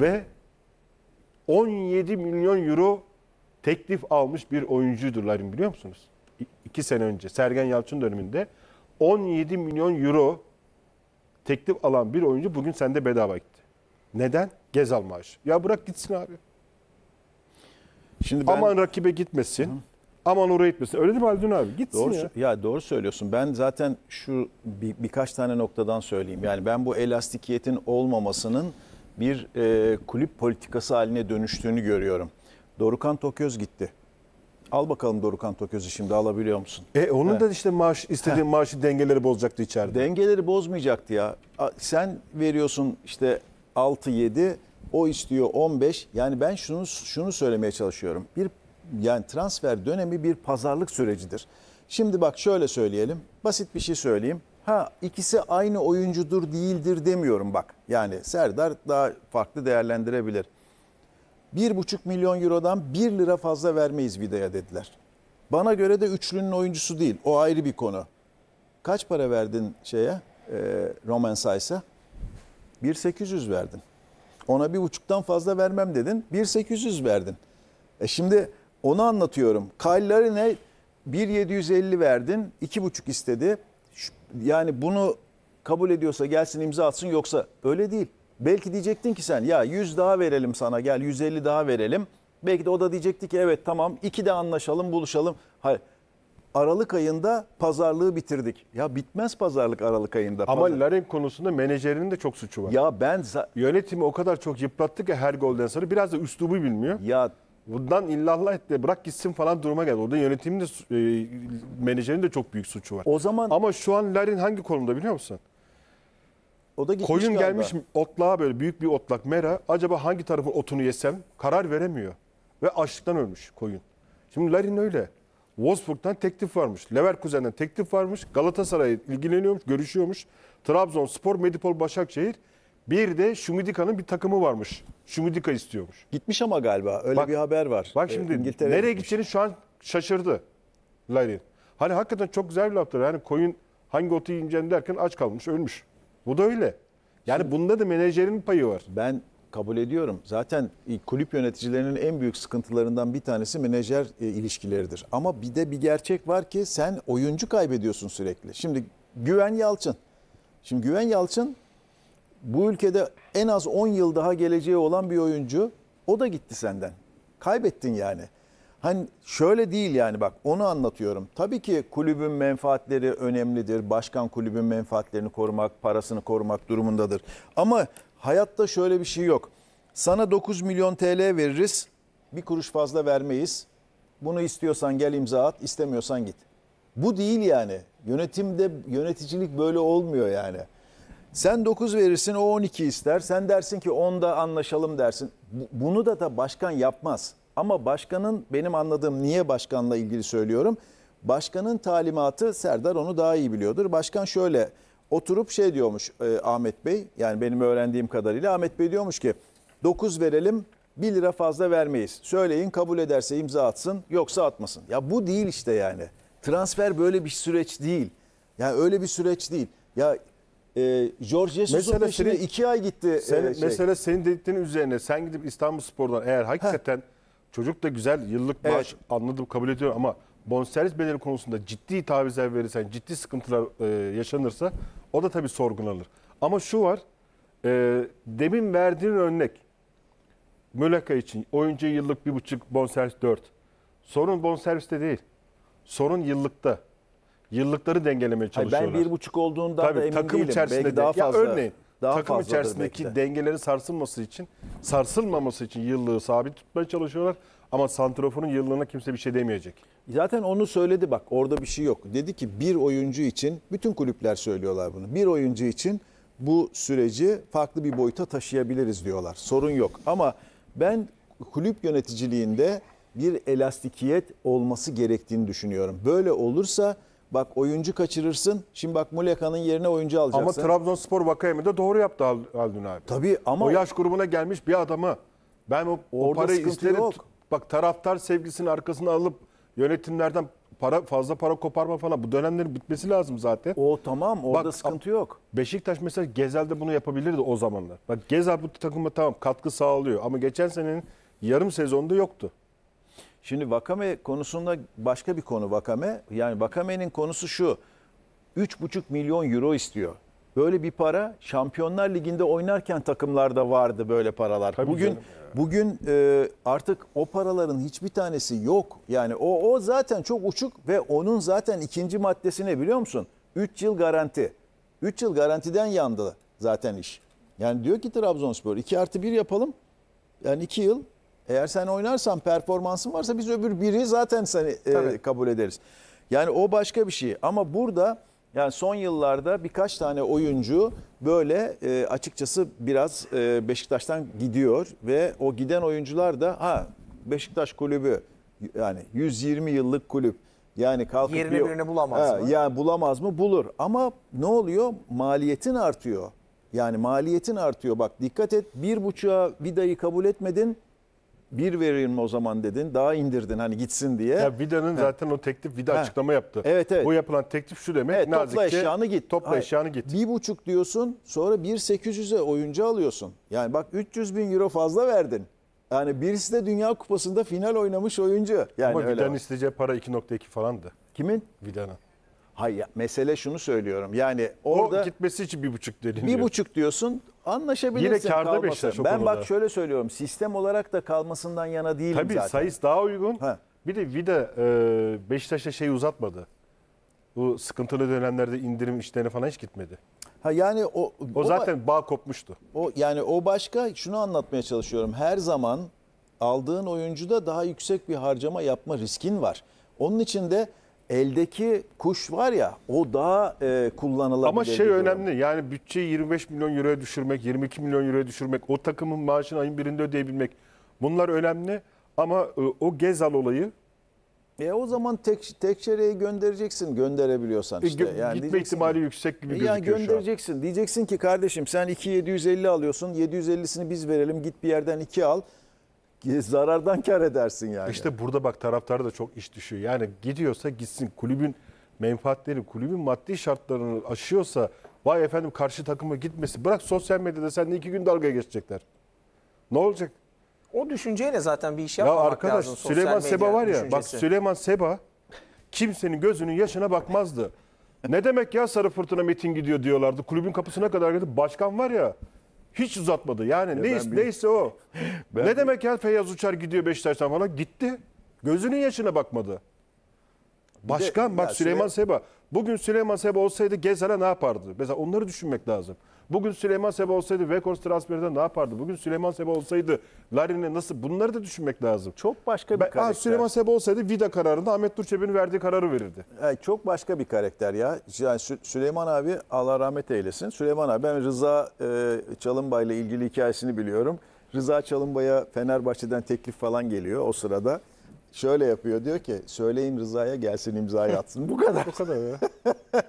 ve 17 milyon euro teklif almış bir oyuncudurlarım biliyor musunuz? İki sene önce Sergen Yalçın döneminde 17 milyon euro teklif alan bir oyuncu bugün sende bedava gitti. Neden? Gezal maaşı. Ya bırak gitsin abi. Şimdi ben... Aman rakibe gitmesin. Hı. Aman oraya gitmesin. Öyle değil mi Haldun abi? Gitsin doğru, ya. ya. Doğru söylüyorsun. Ben zaten şu bir, birkaç tane noktadan söyleyeyim. Yani ben bu elastikiyetin olmamasının bir e, kulüp politikası haline dönüştüğünü görüyorum. Dorukan Toköz gitti. Al bakalım Dorukan Toköz'ü şimdi alabiliyor musun? E onun He. da işte maaş istediğin maaşı dengeleri bozacaktı içeride. Dengeleri bozmayacaktı ya. Sen veriyorsun işte 6 7 o istiyor 15. Yani ben şunu şunu söylemeye çalışıyorum. Bir yani transfer dönemi bir pazarlık sürecidir. Şimdi bak şöyle söyleyelim. Basit bir şey söyleyeyim. Ha ikisi aynı oyuncudur değildir demiyorum bak. Yani Serdar daha farklı değerlendirebilir. bir buçuk milyon eurodan bir lira fazla vermeyiz Vida'ya dediler. Bana göre de üçlünün oyuncusu değil. O ayrı bir konu. Kaç para verdin şeye? E, Roman sekiz yüz verdin. Ona bir buçuktan fazla vermem dedin. bir sekiz yüz verdin. E şimdi onu anlatıyorum. Kyle Larine 1.750 verdin. 2.5 istedi yani bunu kabul ediyorsa gelsin imza atsın yoksa öyle değil. Belki diyecektin ki sen ya 100 daha verelim sana gel 150 daha verelim. Belki de o da diyecekti ki evet tamam iki de anlaşalım buluşalım. Hayır. Aralık ayında pazarlığı bitirdik. Ya bitmez pazarlık Aralık ayında. Ama pazar... Larin konusunda menajerinin de çok suçu var. Ya ben... Yönetimi o kadar çok yıprattı ki her golden sonra biraz da üslubu bilmiyor. Ya Bundan illallah et de bırak gitsin falan duruma geldi. Orada yönetimin de e, menajerin de çok büyük suçu var. O zaman Ama şu an Larin hangi konumda biliyor musun? o da gitmiş Koyun galiba. gelmiş otlağa böyle büyük bir otlak mera. Acaba hangi tarafın otunu yesem karar veremiyor. Ve açlıktan ölmüş koyun. Şimdi Larin öyle. Wolfsburg'dan teklif varmış. Leverkusen'den teklif varmış. Galatasaray ilgileniyormuş, görüşüyormuş. Trabzonspor, Medipol Başakşehir bir de Şumidika'nın bir takımı varmış. Şumidika istiyormuş. Gitmiş ama galiba öyle bak, bir haber var. Bak şimdi ee, İngiltere nereye gitmiş. gideceğini şu an şaşırdı Larin. Hani hakikaten çok güzel bir laftır. Yani koyun hangi otu yiyeceğini derken aç kalmış ölmüş. Bu da öyle. Yani şimdi, bunda da menajerin payı var. Ben kabul ediyorum. Zaten kulüp yöneticilerinin en büyük sıkıntılarından bir tanesi menajer e, ilişkileridir. Ama bir de bir gerçek var ki sen oyuncu kaybediyorsun sürekli. Şimdi Güven Yalçın. Şimdi Güven Yalçın bu ülkede en az 10 yıl daha geleceği olan bir oyuncu o da gitti senden. Kaybettin yani. Hani şöyle değil yani bak onu anlatıyorum. Tabii ki kulübün menfaatleri önemlidir. Başkan kulübün menfaatlerini korumak, parasını korumak durumundadır. Ama hayatta şöyle bir şey yok. Sana 9 milyon TL veririz. Bir kuruş fazla vermeyiz. Bunu istiyorsan gel imza at, istemiyorsan git. Bu değil yani. Yönetimde yöneticilik böyle olmuyor yani. Sen 9 verirsin o 12 ister. Sen dersin ki 10'da anlaşalım dersin. Bunu da da başkan yapmaz. Ama başkanın benim anladığım niye başkanla ilgili söylüyorum. Başkanın talimatı Serdar onu daha iyi biliyordur. Başkan şöyle oturup şey diyormuş e, Ahmet Bey yani benim öğrendiğim kadarıyla Ahmet Bey diyormuş ki 9 verelim 1 lira fazla vermeyiz. Söyleyin kabul ederse imza atsın yoksa atmasın. Ya bu değil işte yani. Transfer böyle bir süreç değil. Yani öyle bir süreç değil. Ya e, George Jesus'un Mesela peşine senin- iki ay gitti. Sen, e, şey. Mesela senin dediklerin üzerine sen gidip İstanbul Spor'dan eğer hakikaten çocuk da güzel yıllık Evet. anladım kabul ediyorum ama bonservis bedeli konusunda ciddi tavizler verirsen ciddi sıkıntılar e, yaşanırsa o da tabii sorgulanır. Ama şu var e, demin verdiğin örnek Mülaka için oyuncu yıllık bir buçuk bonservis dört. Sorun bonserviste değil. Sorun yıllıkta. Yıllıkları dengelemeye Hayır, çalışıyorlar. ben bir buçuk olduğundan Tabii, da emin takım değilim. içerisinde Belki de- daha fazla. Ya örneğin daha takım içerisindeki de. dengelerin sarsılması için, sarsılmaması için yıllığı sabit tutmaya çalışıyorlar. Ama santroforun yıllığına kimse bir şey demeyecek. Zaten onu söyledi bak orada bir şey yok. Dedi ki bir oyuncu için bütün kulüpler söylüyorlar bunu. Bir oyuncu için bu süreci farklı bir boyuta taşıyabiliriz diyorlar. Sorun yok ama ben kulüp yöneticiliğinde bir elastikiyet olması gerektiğini düşünüyorum. Böyle olursa Bak oyuncu kaçırırsın. Şimdi bak Muleka'nın yerine oyuncu alacaksın. Ama Trabzonspor Vakayemi'de doğru yaptı Haldun abi. Tabii ama... O yaş grubuna gelmiş bir adamı. Ben o, o parayı isterim. Yok. Bak taraftar sevgisinin arkasına alıp yönetimlerden para fazla para koparma falan bu dönemlerin bitmesi lazım zaten. O tamam orada Bak, sıkıntı yok. Beşiktaş mesela Gezel'de bunu yapabilirdi o zamanlar. Bak Gezel bu takıma tamam katkı sağlıyor ama geçen senenin yarım sezonda yoktu. Şimdi Vakame konusunda başka bir konu Vakame. Yani Vakame'nin konusu şu. 3,5 milyon euro istiyor. Böyle bir para Şampiyonlar Ligi'nde oynarken takımlarda vardı böyle paralar. Tabii bugün bugün e, artık o paraların hiçbir tanesi yok. Yani o o zaten çok uçuk ve onun zaten ikinci maddesi ne biliyor musun? 3 yıl garanti. 3 yıl garantiden yandı zaten iş. Yani diyor ki Trabzonspor 2 artı 1 yapalım. Yani 2 yıl eğer sen oynarsan performansın varsa biz öbür biri zaten seni e, kabul ederiz. Yani o başka bir şey ama burada yani son yıllarda birkaç tane oyuncu böyle e, açıkçası biraz e, Beşiktaş'tan gidiyor ve o giden oyuncular da ha Beşiktaş kulübü yani 120 yıllık kulüp yani kalkıp Yerini bir, birini bulamaz ha, mı? Yani bulamaz mı? Bulur. Ama ne oluyor? Maliyetin artıyor. Yani maliyetin artıyor. Bak dikkat et bir buçuğa vidayı kabul etmedin bir verir mi o zaman dedin. Daha indirdin hani gitsin diye. Ya Vida'nın zaten o teklif Vida Ha. açıklama yaptı. Evet, evet. Bu yapılan teklif şu demek. Evet, nazikçe, topla eşyanı git. Topla Hayır, eşyanı git. Bir buçuk diyorsun sonra bir 800'e oyuncu alıyorsun. Yani bak 300 bin euro fazla verdin. Yani birisi de Dünya Kupası'nda final oynamış oyuncu. Yani Ama öyle. Vida'nın isteyeceği para 2.2 falandı. Kimin? Vida'nın. Hayır mesele şunu söylüyorum. Yani orada O gitmesi için bir buçuk deniliyor. bir buçuk diyorsun Anlaşabilirsin Yine karda kalmasın. Beşiktaş o Ben bak şöyle söylüyorum. Sistem olarak da kalmasından yana değilim Tabii zaten. sayıs daha uygun. Ha. Bir de Vida e, Beşiktaş'ta şey uzatmadı. Bu sıkıntılı dönemlerde indirim işlerine falan hiç gitmedi. Ha yani o o, o zaten bağ kopmuştu. O yani o başka şunu anlatmaya çalışıyorum. Her zaman aldığın oyuncuda daha yüksek bir harcama yapma riskin var. Onun için de eldeki kuş var ya o daha e, kullanılabilir. Ama şey durum. önemli yani bütçeyi 25 milyon euroya düşürmek, 22 milyon euroya düşürmek, o takımın maaşını ayın birinde ödeyebilmek bunlar önemli. Ama e, o Gezal olayı e o zaman tek tekçereyi göndereceksin gönderebiliyorsan e, işte. E, yani gitme ihtimali ki, yüksek gibi e, gözüküyor yani göndereceksin. Şu an. Diyeceksin ki kardeşim sen 2750 alıyorsun. 750'sini biz verelim. Git bir yerden 2 al zarardan kar edersin yani. İşte burada bak taraftar da çok iş düşüyor. Yani gidiyorsa gitsin kulübün menfaatleri, kulübün maddi şartlarını aşıyorsa vay efendim karşı takıma gitmesi. Bırak sosyal medyada seninle iki gün dalga geçecekler. Ne olacak? O düşünceyle zaten bir iş yapmamak ya arkadaş, lazım. Sosyal Süleyman Seba var ya düşüncesi. bak Süleyman Seba kimsenin gözünün yaşına bakmazdı. ne demek ya sarı fırtına metin gidiyor diyorlardı. Kulübün kapısına kadar gidip Başkan var ya hiç uzatmadı. Yani ya neyse, neyse o. Ben ne demek ya Feyyaz Uçar gidiyor Beşiktaş'tan falan? Gitti. Gözünün yaşına bakmadı. Başkan de, bak Süleyman Seba. Bugün Süleyman Seba olsaydı Gezal'e ne yapardı? Mesela onları düşünmek lazım. Bugün Süleyman Seba olsaydı Vekors transferinde ne yapardı? Bugün Süleyman Seba olsaydı Larin'e nasıl? Bunları da düşünmek lazım. Çok başka bir ben, karakter. Ha, Süleyman Seba olsaydı Vida kararında Ahmet Durçebi'nin verdiği kararı verirdi. Yani e, çok başka bir karakter ya. Yani Sü Süleyman abi Allah rahmet eylesin. Süleyman abi ben Rıza e, Çalınbay ile ilgili hikayesini biliyorum. Rıza Çalınbay'a Fenerbahçe'den teklif falan geliyor o sırada. Şöyle yapıyor diyor ki söyleyin Rıza'ya gelsin imzayı atsın. Bu kadar. Bu kadar ya.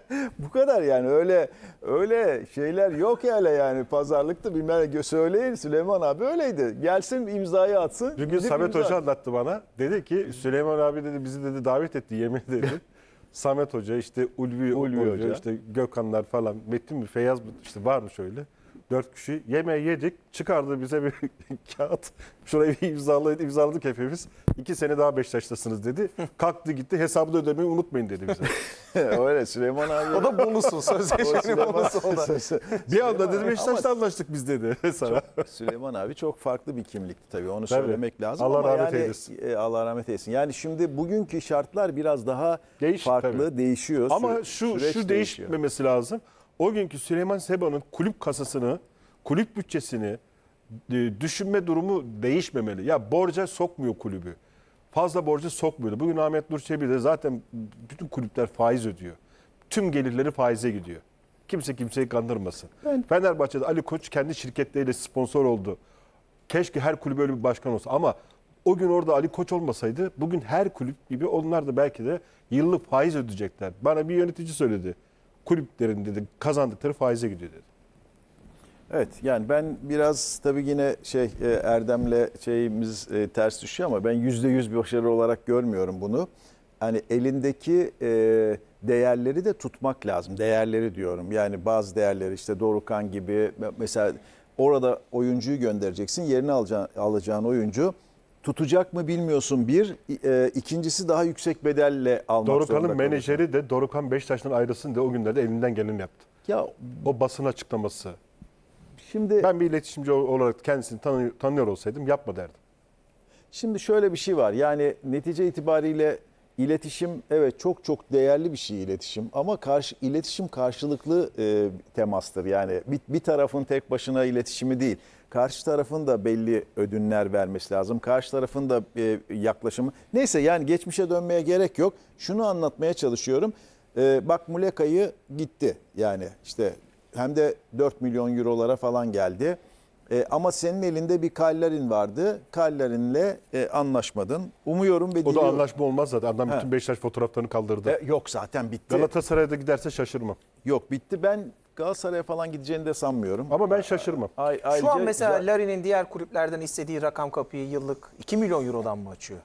Bu kadar yani öyle öyle şeyler yok öyle yani pazarlıkta bilmem söyleyin Süleyman abi öyleydi. Gelsin imzayı atsın. çünkü Samet imza... Hoca anlattı bana. Dedi ki Süleyman abi dedi bizi dedi davet etti yemin dedi. Samet Hoca işte Ulvi, Ulvi, Ulvi Hoca, Hoca işte Gökhanlar falan Metin mi Feyyaz mı işte var mı şöyle. Dört kişi yemeği yedik. Çıkardı bize bir kağıt. Şurayı bir imzaladı imzaladık hepimiz. İki sene daha Beşiktaş'tasınız dedi. Kalktı gitti. Hesabı da ödemeyi unutmayın dedi bize. Öyle Süleyman abi. O da bonusun. Sözleşmenin bonusu o da. bir anda dedi Beşiktaş'ta anlaştık biz dedi sana. Çok, Süleyman abi çok farklı bir kimlikti tabii. Onu tabii. söylemek lazım. Allah rahmet yani, eylesin. E, Allah rahmet eylesin. Yani şimdi bugünkü şartlar biraz daha Değiş, farklı, tabii. değişiyor. Ama şu, şu değişmemesi değişiyor. lazım o günkü Süleyman Seba'nın kulüp kasasını, kulüp bütçesini e, düşünme durumu değişmemeli. Ya borca sokmuyor kulübü. Fazla borca sokmuyordu. Bugün Ahmet Nur Çebi de zaten bütün kulüpler faiz ödüyor. Tüm gelirleri faize gidiyor. Kimse kimseyi kandırmasın. Ben... Fenerbahçe'de Ali Koç kendi şirketleriyle sponsor oldu. Keşke her kulüp öyle bir başkan olsa ama o gün orada Ali Koç olmasaydı bugün her kulüp gibi onlar da belki de yıllık faiz ödeyecekler. Bana bir yönetici söyledi kulüplerin dedi kazandıkları faize gidiyor dedi. Evet yani ben biraz tabii yine şey e, Erdem'le şeyimiz e, ters düşüyor ama ben %100 bir başarı olarak görmüyorum bunu. Hani elindeki e, değerleri de tutmak lazım. Değerleri diyorum. Yani bazı değerleri işte Dorukan gibi mesela orada oyuncuyu göndereceksin. Yerine alacağın, alacağın oyuncu tutacak mı bilmiyorsun bir. E, ikincisi daha yüksek bedelle almak Dorukhan'ın zorunda menajeri de Dorukhan Beşiktaş'tan ayrılsın diye o günlerde elinden geleni yaptı. Ya O basın açıklaması. şimdi Ben bir iletişimci olarak kendisini tanı- tanıyor olsaydım yapma derdim. şimdi şöyle bir şey var. Yani netice itibariyle İletişim evet çok çok değerli bir şey iletişim ama karşı iletişim karşılıklı e, temastır. Yani bir, bir tarafın tek başına iletişimi değil. Karşı tarafın da belli ödünler vermesi lazım. Karşı tarafın da e, yaklaşımı. Neyse yani geçmişe dönmeye gerek yok. Şunu anlatmaya çalışıyorum. E, bak Muleka'yı gitti. Yani işte hem de 4 milyon eurolara falan geldi. E, ama senin elinde bir Kallerin vardı. Kallerin'le e, anlaşmadın. Umuyorum ve diliyorum. O da anlaşma olmaz zaten. Adam bütün He. Beşiktaş fotoğraflarını kaldırdı. E, yok zaten bitti. Galatasaray'da giderse şaşırmam. Yok bitti. Ben Galatasaray'a falan gideceğini de sanmıyorum. Ama ben şaşırmam. Ay, ayrıca, Şu an mesela Larry'nin diğer kulüplerden istediği rakam kapıyı yıllık 2 milyon eurodan mı açıyor?